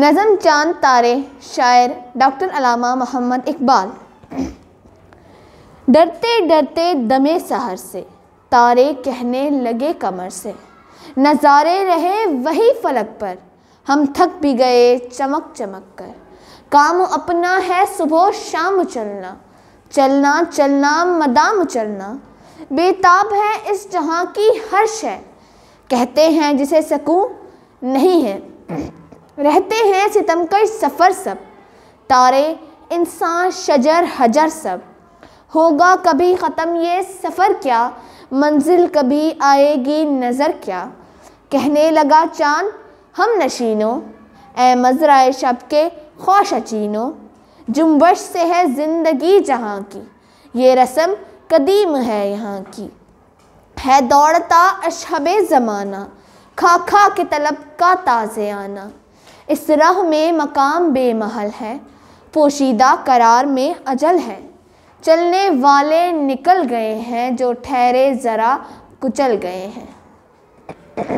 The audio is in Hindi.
नज़म चांद तारे शायर डॉक्टर अलामा मोहम्मद इकबाल डरते डरते दमे सहर से तारे कहने लगे कमर से नज़ारे रहे वही फलक पर हम थक भी गए चमक चमक कर काम अपना है सुबह शाम चलना चलना चलना मदाम चलना बेताब है इस जहाँ की हर्ष है कहते हैं जिसे सकूँ नहीं है रहते हैं सितम कर सफ़र सब तारे इंसान शजर हजर सब होगा कभी ख़त्म ये सफ़र क्या मंजिल कभी आएगी नज़र क्या कहने लगा चांद हम नशीनों ए मजरा शब के खौश अचीनों जुम्बश से है ज़िंदगी जहाँ की ये रस्म कदीम है यहाँ की है दौड़ता अशहब ज़माना खा खा के तलब का ताज़े आना इस रह में मकाम बेमहल है पोशीदा करार में अजल है चलने वाले निकल गए हैं जो ठहरे ज़रा कुचल गए हैं